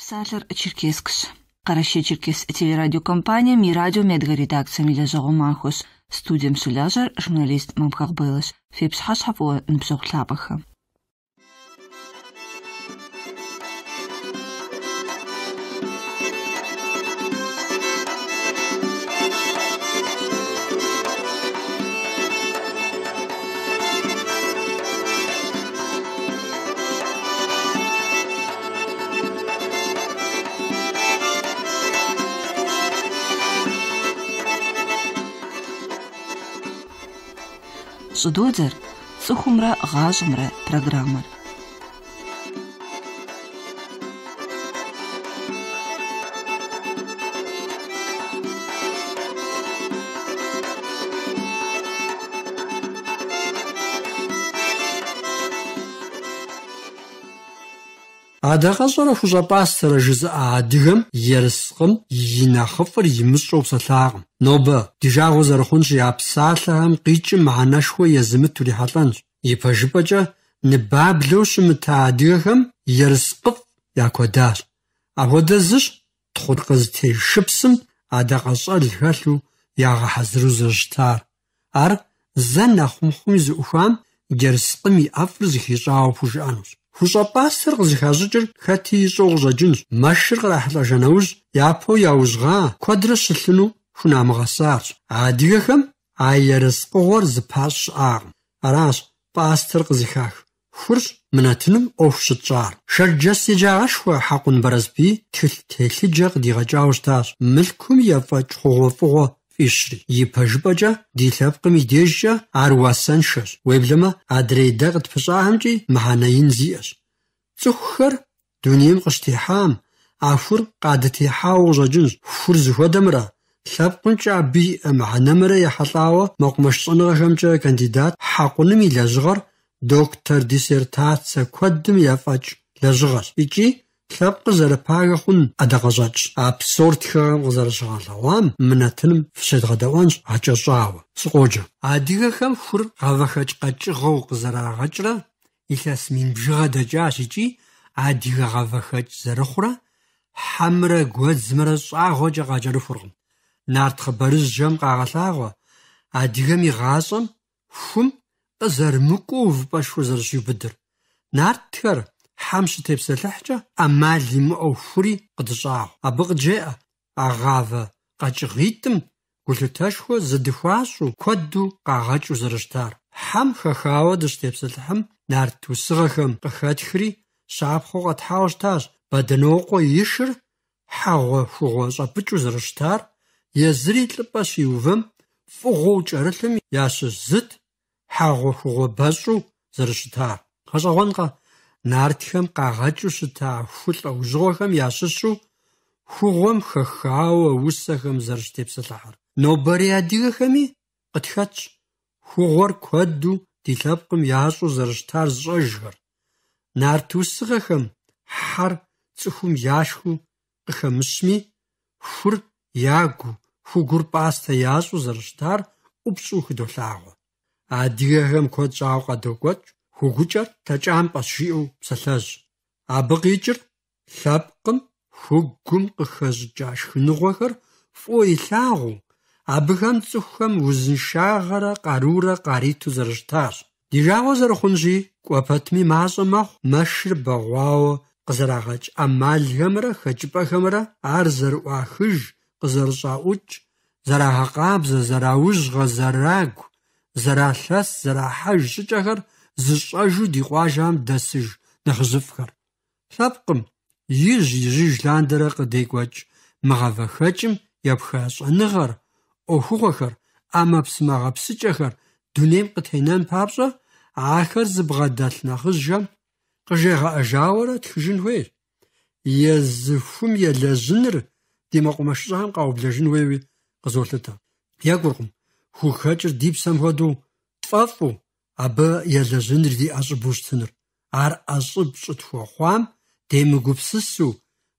Псалыр Черкескс. Караще Черкес телерадиокомпания ми радио медгаредакция милязогу махус. Студиям сулязар журналист мамхах байлас. Фепс хасхафуа нбзог судозер сухумра гажумра программар адагъэщӏэрэ хущӏэ пӏастэрэ жызыӏэ адыгэм ерыскъым и нэхъыфӏыр имыщӏэу псэлъакъым нобэ ди жагъуэ зэрыхъунщи а псалъэхэм къикӏым мыхьэнэшхуэ езымыт турихьэлӏэнщ и пэжыпӏэкӏэ ныбаблэу щымыта адыгэхэм ерыскъыфӏ якуэдащ апхуэдэ зыщ тхъур къызытеж шыпсым адакъэщӏэл хэлъу ягъэхьэзыру зэщытар ар зэ нэхъумхуми зыӏухуам ерыскъым и ӏэфӏыр зыхищӏауэ пхужыӏэнущ Хушапасэр гызхажжир хатижоогжажин машширгара хлажанауж япо яужга квадрэшэлну хунамгасаарч адигэхэм айярыс гоор зпаш аа араш пастэр гызхах хурш мнатным овшчаар шарджасижаашхуа хакун баразби тэлтэлжэг дигажаужташ мэлкум яфач хугуфго ишри ипэжбэджа дилъэпкъым и дежкӏэ ар уасэншэщ, уеблэмэ адрейдэ къытпыщӏахьэмкӏи мыхьэнэин зиӏэщ. Цӏыхухэр дунейм къыщтехьам, а хур къадытехьауэ къыщӏэкӏынщ, хур зыхуэдэмрэ лъэпкъымкӏэ абы иӏэ мыхьэнэмрэ ехьэлӏауэ мэкъумэш цӏыныгъэхэмкӏэ кандидат хьэкъуным и лэжьыгъэр доктор диссертацэ куэдым яфӏэкӏ лэжьыгъэщ. Икӏи Лапка зарапага хун адагазач. Абсурдхан гозаршагалаван мнатным фшэдгадаwanч ачажаава. Сгожа. Адигахэм хур гавахач гачгоо гзараагачра илэс минбжага дажашичи адига гавахач зарахура хамра гозмра шаагож гажарфургам. Наартха барыз жам гагалаага адигами гасам хум зэрмүкув башхузар шибдэр. Наартхар حامش تبسة لحجة أما لم أوفري قد جاو أبغ جاء أغاظة قد غيتم قلت تشخو زدخواسو كدو قاغاجو زرشتار حم خخاوة دش تبسة لحم نار توسغخم قخاتخري شابخو قد حاوشتاش بدنوقو يشر حاغو شغو زبجو زرشتار يزريت لباس يوفم فغو جارلم ياسز زد حاغو شغو بازو زرشتار خشاوانقا нартхэм къагъэкӀыу щыта хулӀ лӀэужьыгъуэхэм ящыщу хыгъуэм хэхауэ усэхэм зэрыщ тепсэлъыхьыр. Нобэрей адыгэхэми къытхэтщ хыгъуэр куэду ди лъэпкъым ящӀу зэрыщтар зщӀэжхэр. Нарт усыгъэхэм хьэр цӀыхум яшхыу къыхэмыщми хур ягу хугур пӀастэ ящӀу зэрыщтар ӀупщӀу хыдолъагъуэ. Адыгэхэм куэд щӀауэ къадокӀуэкӀ хөгжөр тажаан бас шиу салааж абгыжэр лапкын хөггүм гхэж жаш хнугахэр фойлааг абхан цухэм үзэн шаагара гаруура гарит зэртар дижаавар хунжи квапатми маасмах машр багвао къызэрагъэкӏ амалхэмрэ хэкӏыпӏэхэмрэ ар зэрыӏуахыж къызэрыщӏаӏукӏ зэрагъэкъабзэ зэраужгъэ зэрагу зэралъэс зэрахьэж щӏыкӏэхэр зыщӀэжу ди къуажэм дэсыж нэхъыжьыфхэр Лъэпкъым, ижь-ижьыж ландэрэ къыдекӀуэкӀ мыгъэвэхэкӀым епха щӀэныгъэр, Ӏуэхугъуэхэр, Ӏэмэ псымагъэпсыкӀэхэр дунейм къытенэн папщӀэ, ахэр зыбгъэдэлъ нэхъыжьхэм къыжегъэӀэжауэрэ тхыжын хуейщ. Езыхум елэжьыныр ди мэкъумэшыщӏэхэм къаублэжын хуейуи къызолъытэ. ЕкӀуркъым, хухэкӏыр ди псэм хуэдэу тфӀэфӀу, абы ялажинрди ашбуштыныр ар ашбшт хуахуам демгупссу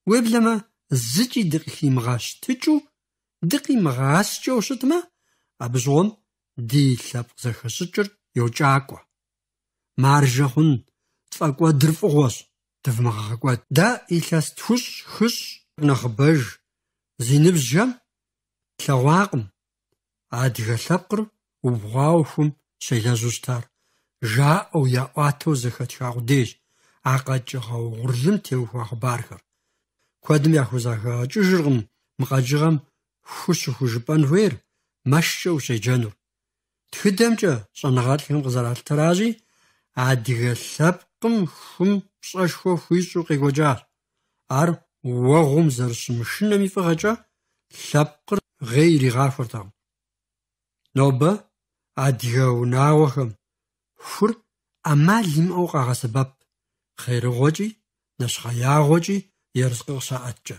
веблама зжи дхимгаш тчу дхимгаш чоштма абжон дилап захашчр йочаква маржа хун цаква дрфгваш твмагаква да илас тхуш хыш нахбэж зинбжам лагваакъм адыгэ лъэпкъыр убгъуахум шилэжүүстар жаа о я ату зэхэт хавдэш акач хав урлэм тэвх бах бархар квадм я хузаха чужиргм мгажгам хүш хүжбан хэр маш шоу шэжэнур тхэдэмж санагаал хэм гзараал таражи адигэллапкъм хүм пшэшхо хүйсу къигожар ар уагъум зэршмышынэми фэгъэкӏэ лъэпкъыр гъейригъахуэртэкъым нобэ адига унаахм хур амалим оогаа сабаб хэрэгожи нашхаяагожи ярсгэр саатча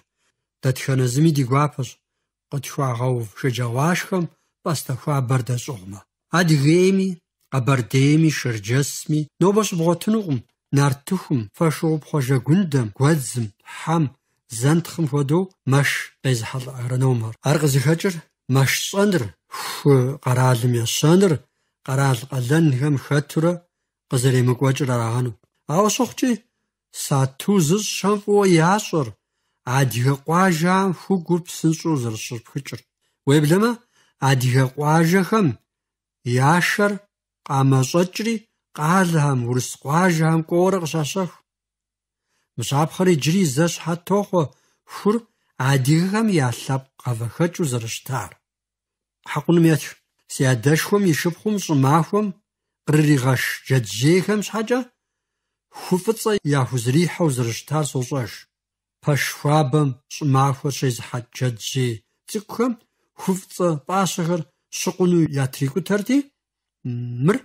татханазми дигуапш къытхуагау шэжавашхам пастахва бардэсугма адигэми абардэми шэржэсми нобаш бротнугм нартухм фашуб хожа гундам гвадзм хам зантхм фодо маш безхал аранумар аргызхачэр маш сондр гараалм яшанер гараал галан хэм хатура газаримэг вачрарагану аашохчи сатуз шаво яшор адигэ къуажам хугупсын щӏу зэрыщӏыпхыкӏыр уеблэмэ адигэ къуажэхэм яшэр къамэщӏэкӏри къалэхэм урыс къуажэхэм кӏуэрэ къыщащэх мыщапхъэр иджыри зэ щхьэ тохъуэ хур адыгэхэм я лъэпкъ къэвэхэкӏыу зэрыщтар хакъунмеч сядэшхум и шыпхум щӀымахуэм кърыригъэш джэджейхэм щхьэкӀэ хуфӀыцӀэ яхузрихьэу зэрыщытар сощӀэж пэш хуабэм щӀымахуэр щезыхьэ джэджей цӀыкӀухэм хуфӀыцӀэ пӀащэхэр щыкъуну ятрикӀутэрти мыр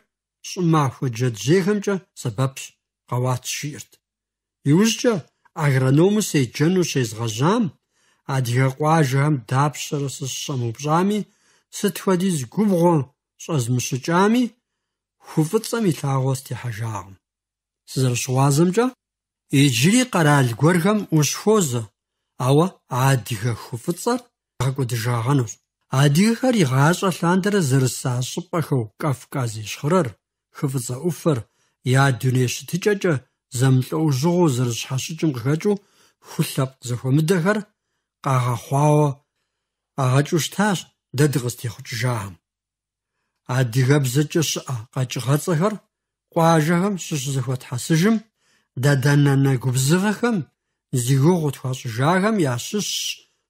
щӀымахуэ джэджейхэмкӀэ сэбэпщ къэуат щиӀырт иужькӀэ агрономы седжэну щезгъэжьам адыгэ къуажэхэм дапщэрэ сыщӀэмыупщӀами – сыт хуэдиз губгъуэм щӀэзмыщӀыкӀами, хуфӀыцӀэм и лъагъуэ стихьэжакъым. СызэрыщыгъуазэмкӀэ, иджыри къэрал гуэрхэм ущхуозэ, ауэ адыгэ хуфӀыцӀэр гъэкӀуэдыжагъэнущ. Адыгэхэр игъащӀэ лъандэрэ зэрыса щӀыпӀэхэу Кавказ ишхъырэр, хыфӀыцӀэ Ӏуфэр я дуней щытыкӀэкӀэ зэмылӀэужьыгъуэу зэрыщхьэщыкӀым къыхэкӀыу хулъэпкъ зэхуэмыдэхэр къагъэхъуауэ къагъэкӀыу щытащ дэдгэст явжаам. А дигабзэкӏэ щыӏэ къэкӏыгъэцӏэхэр къуажэхэм щыщ зэхуэтхьэсыжым дадэнэнэ губзыгъэхэм зигугъу тхуащӏыжахэм ящыщ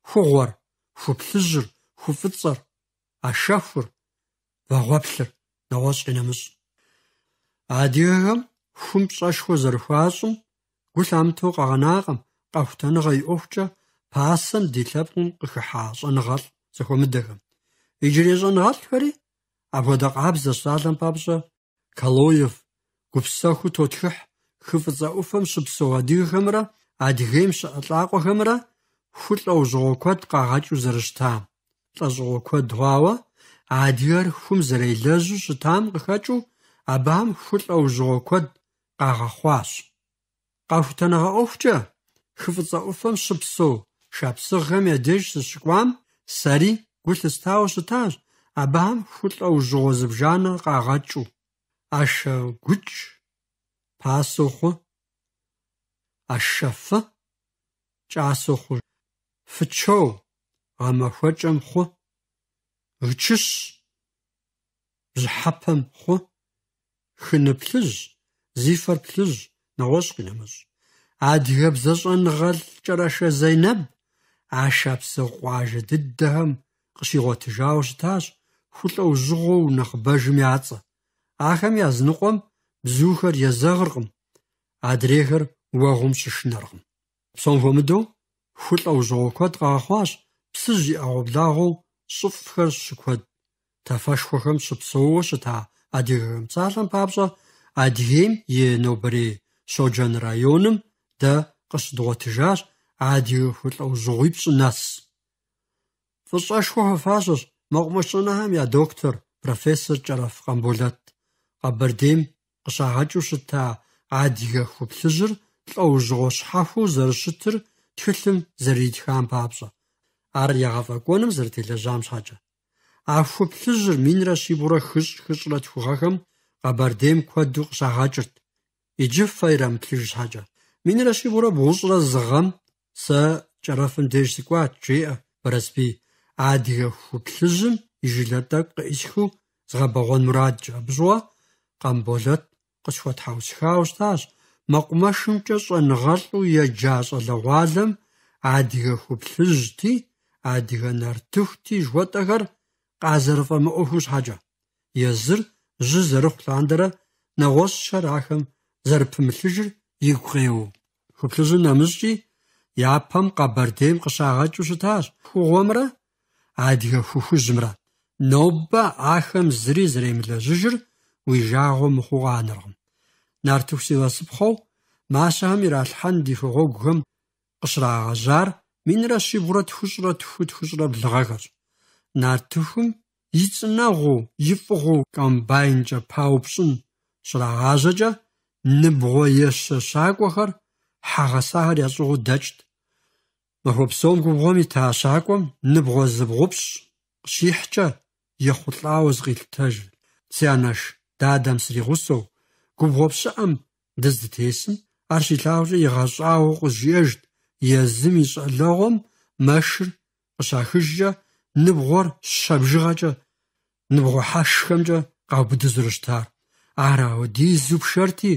хъугъуэр, хублыжьыр, хуфӏыцӏэр, ашэхур, вагъуэплъыр нэгъуэщӏ инэмыщӏ. Адыгэхэм хум пщӏэшхуэ зэрыхуащӏым гу лъамытэу къагъэнакъым къэхутэныгъэ и ӏуэхукӏэ пасэм ди лъэпкъым къыхыхьа щӏэныгъэлӏ зэхуэмыдэхэм. Ижрежон халхари апода габза салан папша Калоев гупсаху тотхх хфза уфам шипсуга дихэмра адгэм шалаагъуэхэмра хул ӏэужьыгъуэ куэд къагъэкӏ зэрыщта. ЛӀэщӀыгъуэ куэд хъуауэ адыгэр хум зэрелэжьу щытам къыхэкӏыу абам хул ӏэужьыгъуэ куэд къагъэхъуащ. Къахутэныгъэ ӏуэхукӏэ хыфӏыцӏэ ӏуфэм щыпсэу шапсыгъхэм я деж сыщыкӏуам сэри гу лъыстауэ щытащ, абыхьэм хулӏэ ужыгъуэ зыбжанэр къагъэкӏыу, ӏэшэ гукӏ, пасэу хъу, ӏэшэ фы, кӏасэу хъу, фычэу, гъэмахуэкӏэм хъу, гчыщ, бжьыхьэпэм хъу, хыны плъыжь, зифэр плъыжь, нэгъуэщӏ къинэмыщӏ. Адыгэбзэ щӏэныгъэлӏкӏэрашэ Зейнэб а шапсыгъуажэ дыдэхэм къыщигъуэтыжауэ щытащ хулӏэу жьыгъуэу нэхъ бэжым яцӏэ. Ахэм языныкъуэм бзухэр езэгъыркъым, адрейхэр уэгъум щышынэркъым. Псом хуэмыдэу хулӏэу жьыгъуэ куэд къагъэхъуащ псыжь и ӏэгъублагъуэу щӏыфӏхэр щыкуэд. Тафэшхуэхэм щыпсэууэ щыта адыгэм псалъэм папщӏэ адыгейм и Нобэрей Шоджэн районым дэ къыщыдгъуэтыжащ адыгэ хулӏэу жьыгъуипщӏ нэс фсашхо хафасус могмошнаам я доктор профессор жараф гамбулат габердим гшаагажушта адига хупсжир лоужгош хафу зэршитэр тхэлэн зэридхан папса ар ягаваконэм зэртэлэжам шаажа а хупсжир минра шибура хыш хышла тхухахам габердим квадуг шаагажрт иджиф файрам тлж шаажа минра шибура буулра згам са жарафын дэжсгват жиа барасби адигэ хуплъыжьым и жилэтӏэр къыӏисхыу згъэбэгъуэн мурадщ абыщӏуэ Къамболэт къысхуэтхьэусхауэ щытащ мэкъумэшымкӏэ щӏэныгъэлӏу еджа щӏалэгъуалэм адыгэ хуплъыжти адыгэ нартыхути жыхуэтӏэхэр къазэрыфӏэмыӏуэху щхьэкӏэ езыр жьы зэрыхъу лъандэрэ нэгъуэщӏщэр ахэм зэрыпымылъыжыр игу къеуэ. Хуплъыжьыр нэмыщӏкӏи япэм Къэбэрдейм къыщагъэкӏыу щытащ. Хъугъуэмрэ адига хөхүжмра нобба ахам зри зремлэ жижир уи жаагъу мыхъугъанэркъым нартыхуси насыпхъэу мащэхэм иралъхьэн ди хэгъуэгухэм къыщрагъэжьар минрэ щибгъурэ тхущӏрэ тху тхущӏрэ блыгъэхэрщ нартыхум и цӏынэгъуу и фӏыгъуу комбайнкӏэ паупщӏын щрагъажьэкӏэ ныбгъуэ ещэ щакӏуэхэр хьэгъэсахэр ящӏыгъуу дэкӏт ნოხობსონ გუბომი თაშაკო ნბღოზბღუბშ შიჰჭა იხულაუზ ღილთაჟ ციანაშ დაადამს რიღუსო გუბღუბშ ამ დზდთესინ არში თავჟი იღაშაო ყუჟიეშ იაზიმი წალოგომ მაშ ყშახიჟა ნბღორ შაბჟღაჭა ნბღო ჰაშხამჯა ყაბდზრშთარ არაო დიზუბშერტი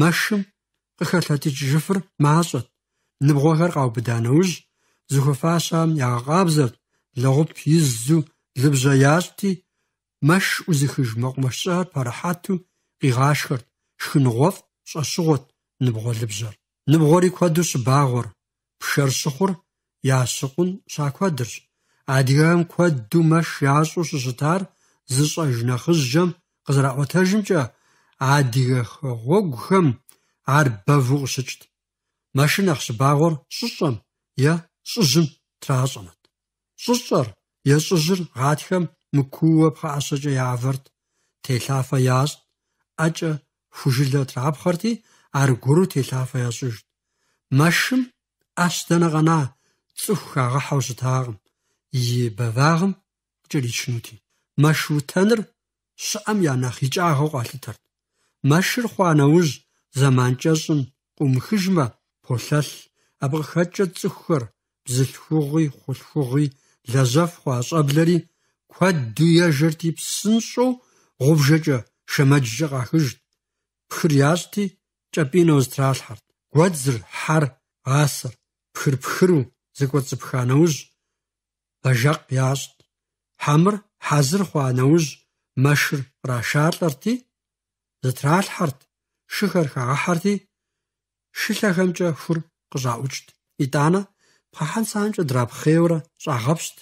მაშ ყხალათი ჯიფრ მაშოთ ნბღვაღარ ყავბდა ნუშ ზუხაფაშამ ნაღაბზად ლოგუფ იზუ ლებჟაიასტი მაშ უზიხიშ მოყმაშა ფარჰათუ ყიღაშხრ შხნღოვ შაშუღოთ ნბღოლებჟა ნბღორი ქვადუშ ბაღორ ფშერშხურ ياشقون شاكوادر ادغام كود دو مش ياشو شتار زش اجنا خزجم قزرا وتاجمچا ادغه خوغم ار بفوق شچت машинахш багор сусам я сусам траасанат сусар я сусар гатхам мукуа пхасаж яварт телафа яас ача фужила трапхарти ар гуру телафа яасуш машин астана гана цухага хаус таагм и бавагм жиличнути машу танр шам яна хичаага галтар машир хуанауз заманчасан кумхижма хулал абгахача цуххэр бзэлхугъи хулхугъи лажав хуашӏэблэри куэд дуежырти псынщӏэу гъубжэкӏэ шэмэджкӏэ къахыжт. Пхыр ящӏти кӏэпӏинэу зытралъхьэрт. Гуэдзыр, хьэр, гъасэр, пхыр-пхыру зыкӏуэцӏыпха нэужь бэжакъ ящӏт. Хьэмыр хьэзыр хъуа нэужь мэшыр кърашалӏэрти, зытралъхьэрт, шыхэр хагъэхьэрти, шилэхэмжэ хүр гзаучт идана пахан санжо драбхевра жагавшт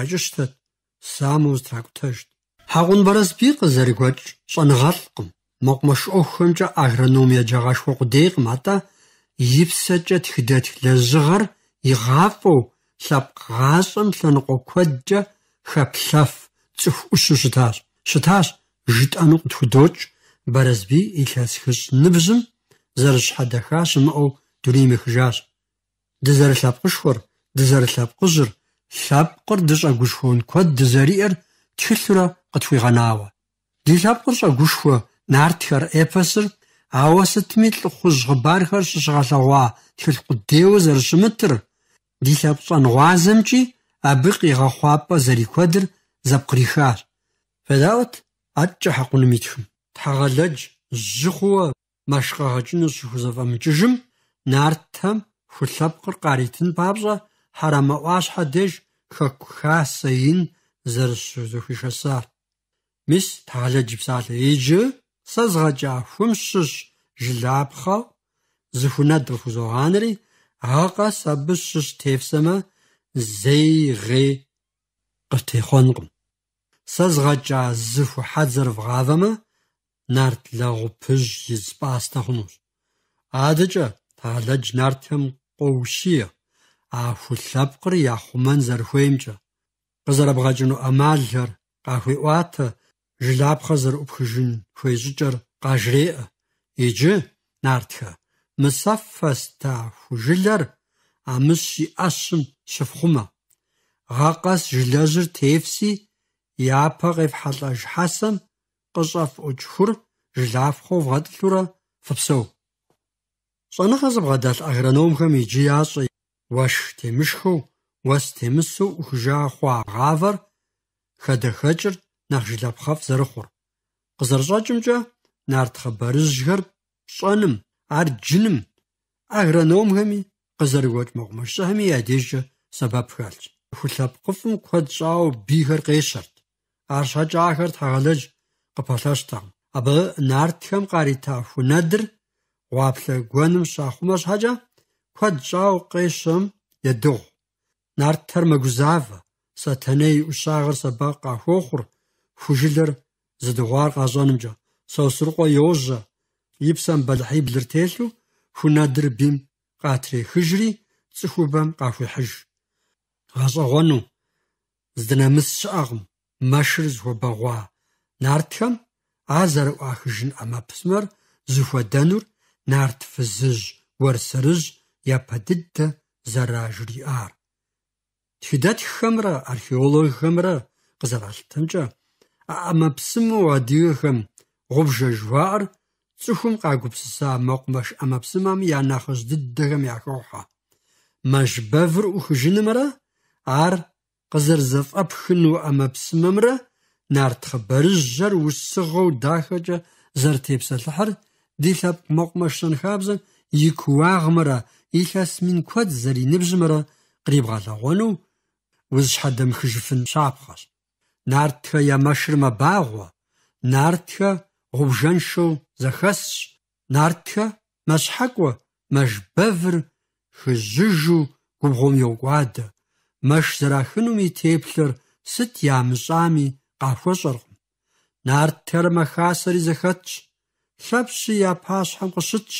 яжшт самус тракташт хагун барас би къызэрыгуэкӏ щӏэныгъэлӏкъым мокъмэш ӏуэхумкӏэ агрономие джагъашхуэ къудейкъым атӏэ ипсэкӏэ тхыдэтх лэжьыгъэр игъафӏэу лъэпкъ гъащӏэм лъэныкъуэ куэдкӏэ хэплъэф цӏыху ӏущу щытащ щытащ жытӏэну къытхудокӏ бэрэзбий илъэс хыщӏ ныбжьым зэршхадэхашм ол дүримэхжаш дызэрлапкъышхуэр дызэрлапкъыжьыр лъапкъыр дыщӏэгушхуэн куэд дызэриӏэр тхылъурэ къытхуигъэнауэ. Ди лъапкъыр гушхуэ нартхэр эпосыр ауэ сытми лӏы хужь хъыбархэр щыщыгъэлъэгъуа тхылъ къудейуэ зэрыщымытыр ди лъэпщӏэныгъуазэмкӏи абы къигъэхъуапӏэ зэрихуэдыр зэпкърихащ. Федауэт, атчӏэ хьэкъуным итхым. Тхьэгъэлэдж жьы хъууэ машқа хажинус хузавам чижим нартам хулапқыр қаритин пабза харама уаш хадеш хакхасаин зарсузухишаса мис таала жипсаал эжи сазгажа хумшш жилапха зхунад хузоганари аага сабшш тевсама зейгэ кътехонкъ сазгажа зху хазыр вгавама нарт лагу пыж из пастахнус адыча талаж нартым қоуши а хулапқыр яхуман зархуемча қызарабғажыну амалжар қахуи уат жилапқызыр упхыжын хуезычар қажре ижи нартха мысаффаста хужилар амыши ашым шифхума ғақас жилажыр тефси япа ғев халаж хасан قشاف أجهر جلاف خوف غد لورا فبسو صنخ زبغد الأغرانوم خمي جياسي وش تمشخو وس تمسو أخجا خوا غافر خد خجر نخ جلاب خاف زرخور قزر جا نارد خبرز جهر صنم ар жиным агроном хэмий къызэрыгуэкӏ мыгъумэшэ хэмий я деж сэбэп хэлж. Хулъэпкъыфӏым куэд щӏауэ бийхэр къещэрт. Ар щхьэкӏэ ахэр тхьэгъэлэжь къыпэлъэщтэкъым. Абы нартхэм къарита хунэдыр гъуаплъэ гуэным щахъумэ щхьэкӏэ куэд щӏауэ къещэм едыгъу. Нартхэр мэгузавэ, сэтэней и ӏущагъыр сэбэп къахуохъур, хужылыр зыдыгъуар къащӏэнумкӏэ. Сосрыкъуэ йожьэ, и псэм бэлыхьиблыр телъу, хунэдыр бийм къатрехыжри цӏыхубэм къахуехьыж. Гъэщӏэгъуэну здынэмыс щыӏэкъым, мэшыр зыхуэбэгъуа. ნართამ აზარ ვახჟინ ამაფსმარ ზუჰოდანურ ნართ ფზჟ ვარსრჟ იაფადიდ ზარაჟრი არ თიდათ ხმრა არქეოლოგი ხმრა ყზავალთმჭა ამაფსმო ადიხმ ღობჟჟვარ ცხუმ ყაგუფსა მოყმაშ ამაფსმამ იანახოს დიდდღემ იახოხა მაშ ბევრ უხჟინმრა არ ყზერზაფ აფხნუ ამაფსმმრა نارتخ برجر وسغو داخجة زر تيبس الحر دي ثاب مقمشن خابزن يكواغ مرا إيخاس من كواد زري نبج مرا قريب غالا غونو وزش حد مخجفن شعب خاش نارتخ يا مشرما ما نار نارتخ غوبجان شو زخسش نارتخ مش حقوا مش بفر خججو губгъуэм йокӏуадэ, мэш зэрахынуми теплъэр сыт ямыщӏами гавхуушоргом наартэр махасари захатч лапши япаш хамгышч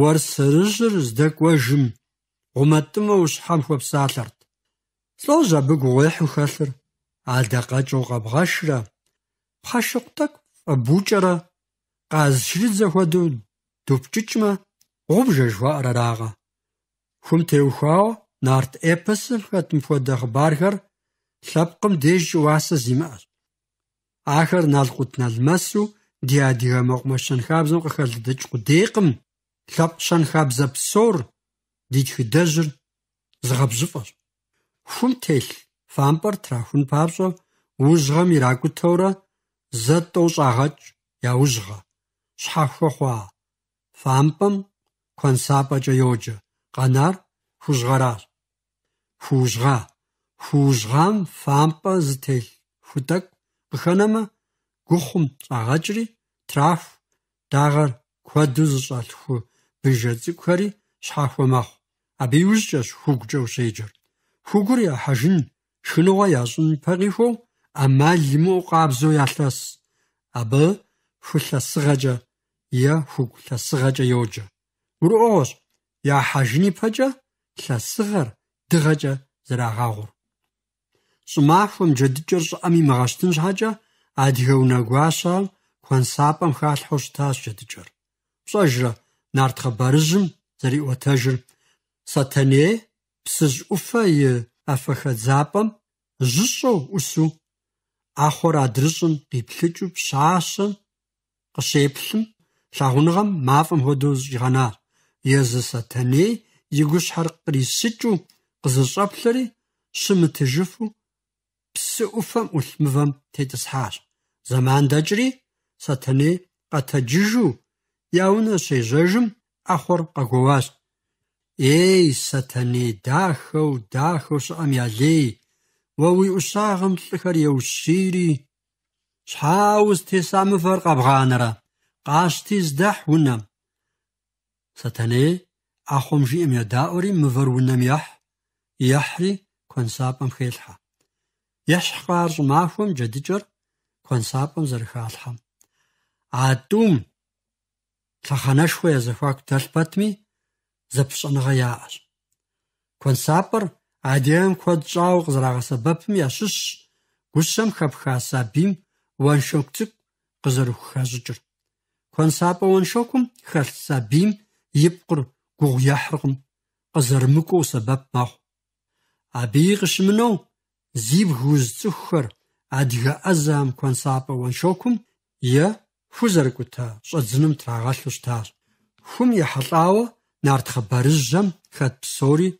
вар сэржэр здэквэжым уматтыма уш хамхвапсааларт сложа бэг уэху хэлэр алдагаж угабгашра пашуктак бучара газ шрид захвадун тупчичма обжэжва арарага хүм тэвхао нарт эпэсэр хэтм фодах бархар лапкъым деж уасэ зимааш ахар налгут налмасу диа дига мокмашан хабзон кахалдыч кудекм лапшан хабза псор дичхи дажр згабжфар хум тэл фампар трахун павсо ужгам иракутора зэтошагач яужга шаххохва фампам консапача ёжа ганар хужгарар хужга хужгам фампа зтэл хутак бэхэнэм гухум цагажри траф дагар квадузжал ху бижэцэкхэри шахумах абиужжэш хугжэу шэйжэр хугур я хажин шынуга яжин парихо амал лимо qabzu яллас абы фулласыгажа я хугласыгажа ёжа гуроош я хажни пажа ласыгар дыгажа зэрагаагур щӀымахуэм джэдыкӀэр щӀыӀэми мэгъэщтын щхьэкӀэ адыгэ унэгуащэр хуансапӀэм халъхьэу щытащ джэдыкӀэр. ПщӀэжрэ нартхъэ барыжьым зэриӀуэтэжыр сатэней псыжь Ӏуфэ и ӀэфэхэдзапӀэм жьыщӀэу Ӏусу Ӏэхъуэр адрыщӀым къиплъыкӀыу пщащэм къыщеплъым лъагъуныгъэм мафӀэм хуэдэу зыщӀигъэнар. Езы Сатэней и гущхьэр кърисыкӀыу къызэщӀэплъэри щымытыжыфу ብስኡፎም ውልምቦም ተይትስሓሽ ዘማን ደጭሪ ሰተኒ ቀተጅዡ ያውነ ሰይ ኣኾር ቀጎዋዝ ኤይ ሰተኒ ዳኸው ዳኸው ስቐም ያሌ ወዊኡሳኸም ጽኸር የውሲሪ ሽሓውዝ ቴሳምፈር ቐብኻነረ ቓሽቲ ዝዳሕ ውነም ሰተኒ ኣኾምዥኦም የዳኦሪ ምበር ውነም ያሕ ያሕሪ ኰንሳጶም ኼልሓ яшхваал махум жадижор консапом зэрхаалхам аадум лаханашхуя захвак талбатми запшангаяаш консапор адиам код жаог зэрагаса бапми яшш гушам хапхаса бим ваншокцык кызырухажжыр консапо ваншокум халса бим ипкур гугяхргым кызырмыкуу сабап мах абигышмно زیب هوز تخر عدیه ازم کن ساپ و شکم یا خوزر کتا شدنم تراغش تار خم یه حطاو نرد خبر جم خد پسوری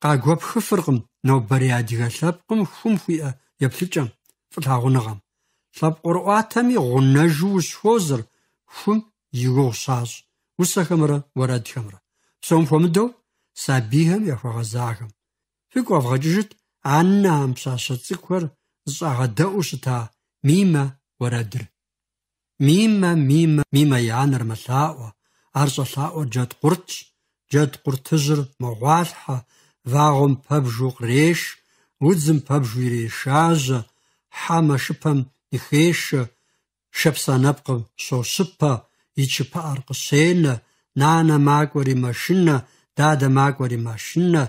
قاقوب خفرقم نو بری عدیه سبقم خم خویه یبسیجم فتاغونغم سب قرآتمی غنجوز خوزر خم یگو ساز وسا خمرا ورد خمرا سوم فومدو سابیهم یا فغزاغم فکو افغاجشت аннэ а пщащэ цӏыкӏухэр зыщӏагъэдэӏуу щыта Мимэ уэрэдыр. Мимэ, Мимэ, Мимэ и анэр мэлъаӏуэ, ар щӏэлъаӏуэ джэд къуртщ, джэд къуртыжьыр мыгъуалъхьэ, вагъуэм пэбжу къреш, удзым пэбжу ирешажьэ, хьэмэ шыпэм ихешэ, шэпса нэпкъым щощыпэ, и чыпыӏэр къыщенэ, нанэ макӏуэри машинэ, дадэ макӏуэри машинэ,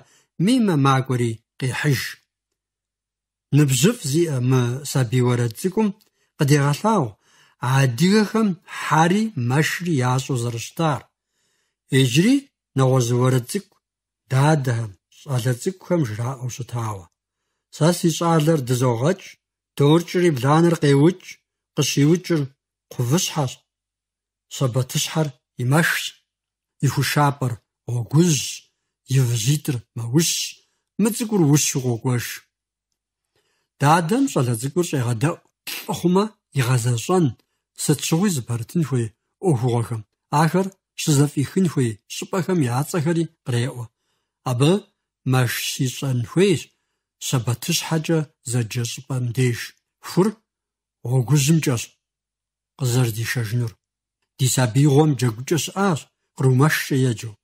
мимэ макӏуэри къехьыж. нбжв зи ам э, сабиуарадзикум къыдегъэлъагъу адыгэхэм хьари мэшри ящӏу зэрыщытар. Иджыри нэгъуэзэ уэрэд цӏыкӏу дадэхэм, щӏалэ цӏыкӏухэм жраӏэу щытауэ. Сэ си щӏалэр дызогъэкӏ, дорчӏри бланэр къеукӏ, къыщиукӏыр кхъувыщхьэщ, щэбэтыщхьэр имэшщ, и хушапӏэр гъуэгужщ, и выжитӏыр мэущщ, мы цӏыкӏур ущу къокӏуэж. Дадэм щӀалэ цӀыкӀур щӀегъэдэӀу лӀы хъумэ, игъэзэщӀэн сыт щыгъуи зыпэрытын хуей Ӏуэхугъуэхэм, ахэр щызэфӀихын хуей щӀыпӀэхэм я цӀэхэри къреӀуэ. Абы мэш щищӀэн хуейщ щабэтыщхьэкӀэ зэджэ щӀыпӀэм деж. Хур гъуэгужьымкӀэщ къызэрыдишэжынур. Ди сабиигъуэм джэгукӀэ щыӀащ, кърумэшкӀэ еджэу.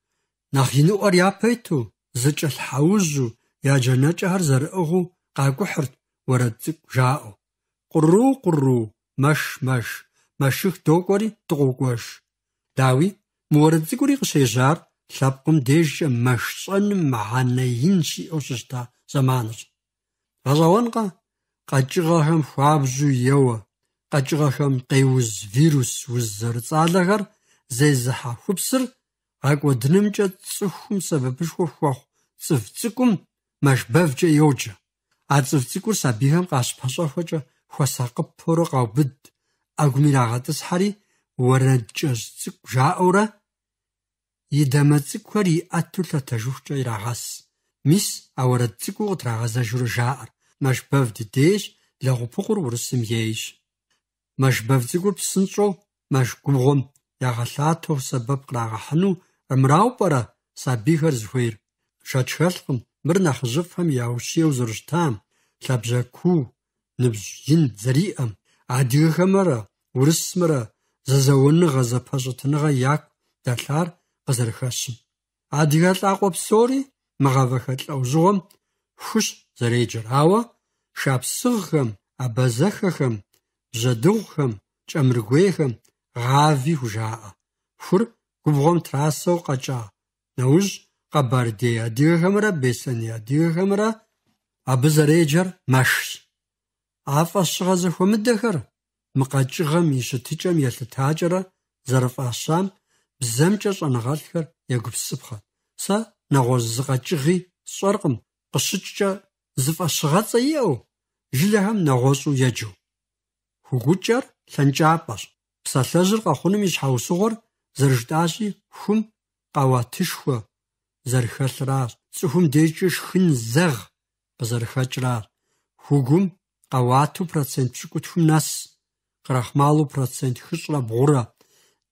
Нэхъ инуӀэр япэ иту, зыкӀэлъхьэужьу, я джанэкӀэхэр зэрыӀыгъыу къакӀухьырт уэрэцӏыкӏу жаӏэу. Къуру къуру, мэш мэш, мэшых докӏуэри дыкъокӏуэж. Дауи мы уэрэцӏыкӏури къыщежьар лъэпкъым дежкӏэ мэш щӏэным мыхьэнэ ин щиӏэу щыщта зэманэщ. ГъэщӀэгъуэнкъэ? Къэкӏыгъэхэм хуабжьу еуэ. Къэкӏыгъэхэм къеуз вирус уз зэрыцӏалэхэр зезыхьа хупсыр къакӏуэдынымкӏэ цӏыхум сэбэпышхуэ хуэхъу цӏыв цӏыкӏум мэш бэвкӏэ йоджэ. Азувцгурса бихэнгаш пасохож хуасагып порога бид агмирагатас хари вараджцг жаора идамцг хари аттула тажухча ирагас мис аварадцгу трагаза журжаар маш бавд дэш лагупугур урсим ейш маш бавцгур псэнчо маш гумгон ягалаа тов сабаб грага хану амрау пара сабихэр зхэр шачхалхын мыр нахжыфхэм яушиеу зурштам лабжаку ныбжин зариам адыгэхэмэрэ урысмэрэ зэзэуныгъэ зэпэщӏытыныгъэ ягу дэлъар къызэрыхэщым. Адыгэ лӏакъуэ псори мыгъавэхэ лӏэужьыгъуэм хущ зэреджэр, ауэ шапсыгъхэм, абазэхэхэм, бжьэдыгъухэм, кӏэмыргуейхэм гъави хужаӏэ. Хур губгъуэм трасэу къэкӏа. Нэужь Кабардия, дигамра бесания, дигамра абзарэджар маш. Афашга зэхэмдэхэр мыкъэкӏыгъэм и щытыкӏэм елъытакӏэрэ зэрыфӏащам бзэмкӏэ щӏэныгъэлӏхэр егупсыпхъэ. Сэ нэгъуэщӏ зыкъэкӏыгъи сщӏэркъым, къыщыкӏкӏэ зыфӏэщыгъэцӏэ иӏэу жылэхэм нэгъуэщӏу еджэу. Хугукӏэр лъэнкӏапӏэщ. Псалъэжьыр къэхъуным и щхьэусыгъуэр зэрыжтӏащи, хум къауатышхуэ зэрхэлраар зөвхөн дэжшхэн зэг зэрхэжраар хүгүм гавату процент чүгүтхнас крахмалу процент хышла бура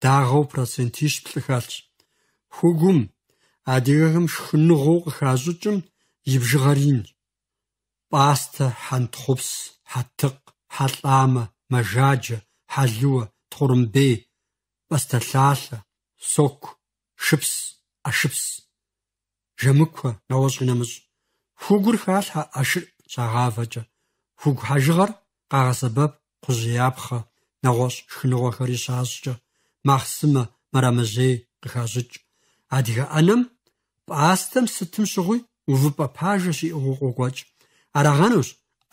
дагав процент ишплэхалч хүгүм адигэм шхнэгуу хажуужм ивжгарин паста хант хупс хаттык халаама мажаажа халюа турмбэ басталаала сок шипс ашипс жамыква навозгынамыз хугур халха ашир загавача хуг хажгар гагасабаб кузяпха навоз шхнуга харисаасча махсыма марамазе гхажыч адига анам пастам сытым шугуй увупа пажаши угугугач араганус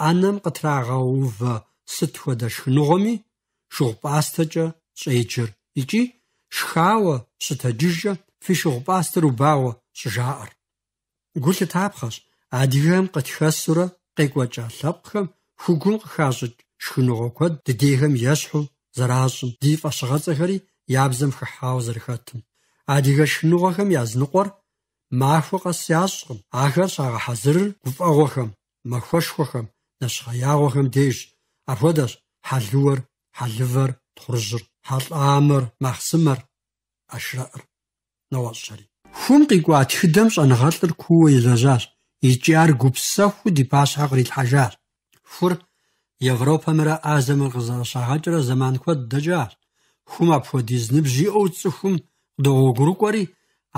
анам кытрага ув сытхода шхнугами шуг пастача чэйчер ичи шхава сытаджижа фишуг пастару бао шижаар гүл таапхаш адигэм гатхассура гэгвачааллапхэм хөгүн хажид шхнөрокод дэдэхэм яшху зараашин див ашгацахэри ябзэм ххаузэр хатм адигэ шнугахэм язныкъор махуэ къэс ящӏкъым ахэр щагъэхьэзырыр гуфӏэгъуэхэм махуэшхуэхэм нэщхъеягъуэхэм деж апхуэдэщ хьэлыуэр хьэлывэр тхъуржьыр хьэлӏамэр махъсымэр ӏэшрэӏыр нэгъуэщӏри Хүм къикӀуа тхыдэм щӀэныгъэлӀыр куууэ илэжьащ, икӀи ар гупсэхуу ди пащхьэ кърилъхьэжащ. Хур Европэмрэ Азэмрэ къызэрыщагъэкӀрэ зэман куэд дэкӀащ. Хум апхуэдиз ныбжиӀэу цӀыхум догъуэгурыкӀуэри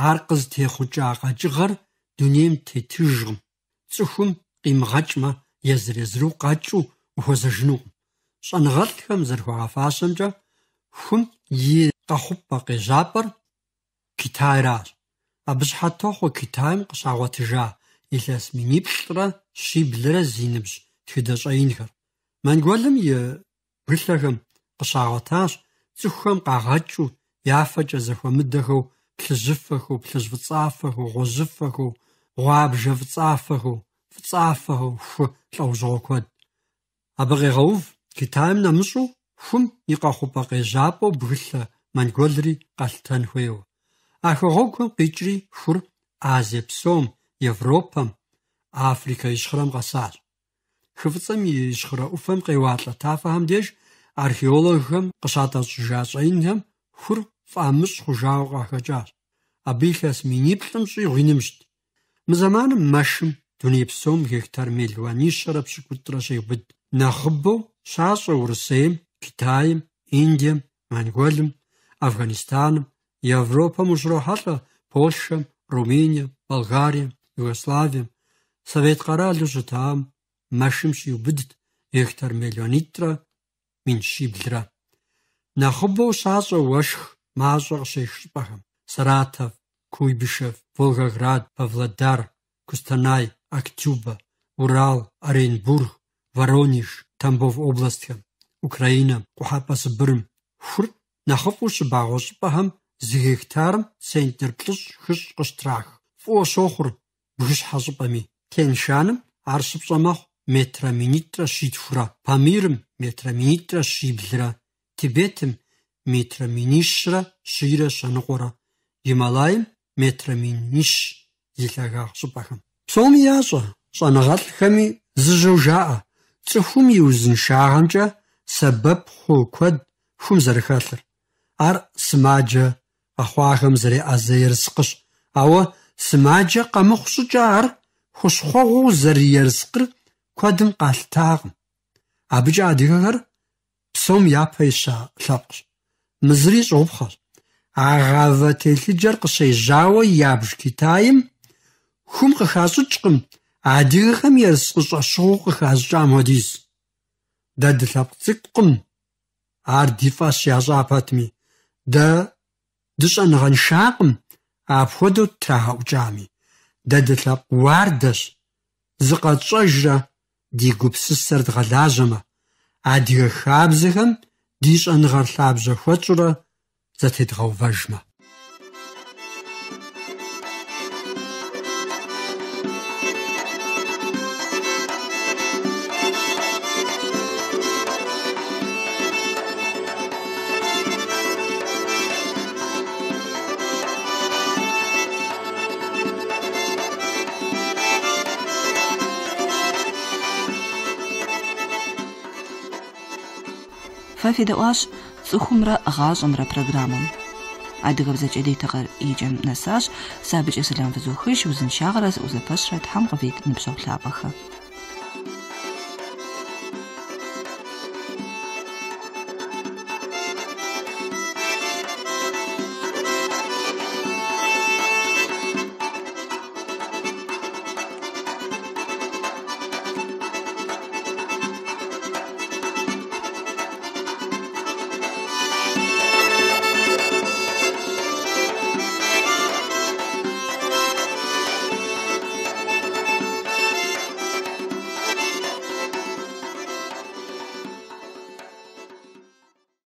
ар къызытехъукӀа къэкӀыгъэр дунейм тетыжкъым. Цӏыхум къимыгъэкӀмэ, езыр-езыру къэкӀыу ухуэзэжынукъым. ЩӀэныгъэлӀхэм зэрыхуагъэфащэмкӀэ хум и къэхъупӀэ къежьапӀэр Китайращ абшхатохо китайм къыщагъуэтыжа илъэс миниплӏрэ щиблрэ зиныбжь тхыдэщӏеинхэр. Монголым и бгылъэхэм къыщагъуэтащ цӏыхухэм къагъэкӏыу яфэкӏэ зэхуэмыдэхэу плъыжьыфэхэу, плъыжьфӏыцӏафэхэу, гъуэжьыфэхэу, гъуабжэ фӏыцӏафэхэу, фӏыцӏафэхэу ху лӏэужьыгъуэ куэд. Абы къегъэув Китайм нэмыщӏу хум и къэхъупӏэ къежьапӏэу бгылъэ Монголри къалъытэн хуейуэ ахрогко гижри хур азепсом европам африка ишхрам гасар хвцэм ишхра уфэм къевала тафам деж археологхэм къышатач жашэйнхэм хур фамыш хужаага хажар абихас миниплэмши гъинымшт мы заманым машым дүнипсом гектар мелвани шарап шикутрашэ бд нахбо шашэ урсэм китаем индием монголым афганистаным Европам ұжыра хата Польша, Румыния, Болгария, Югославия, Советқара лұжытам, мәшімші үбідіт, ехтар миллионитра, минші білдіра. Нахыббо саза уашх, мазуғ шешіпахам, Саратов, Куйбышев, Волгоград, Павлодар, Кустанай, Актюба, Урал, Оренбург, Воронеж, Тамбов областьям, Украина, Кухапасы Бұрым, Хұрт, нахып ұшы бағосы бағам, зэгектарм сентерплш хыш гыштрах фо шохор бүш хазбами теншаным аршып замах метра минитра шитфра памирм метра минитра шиблра тибетм метра минишра шира шанагора гималайм метра миниш илагааршып бахам псомиаша шанагалхами зжужаа цэхум юзэн шаагамжа сабаб хуу квад хүм зэрхэлэр ар смажа ахваахэм зэрэ азэрсгыш ава смаджа камхсужаар хусхогу зэрэрсгэр квадым галтаагм абж адигагар псом япэша лапш мзриш обхар агава телжэр къшэжава ябж китаим хум къхасучкъым адигхэм ерсгъыщӏ ашыгъуу къыхащӏам хуэдиз дэ дылъэпкъ цӏыкӏукъым ар ди фӏэщ ящӏапэтми дэ дыщӀэныгъэншакъым апхуэдэу трагъэӀукӀами. Дэ дылъэкъуардэщ, зыкъэтщӀэжрэ ди гупсысэр дгъэлажьэмэ, адыгэ хабзэхэм ди щӀэныгъэр лъабжьэ хуэкӀыурэ зэтедгъэувэжмэ. фафидалаш цухумра гашумра программам адыгабзе чедитагар ичэм насаш сабичэсэлэм вэзухыш узын шагарас узэпашрат хамгавит нэпсохлабаха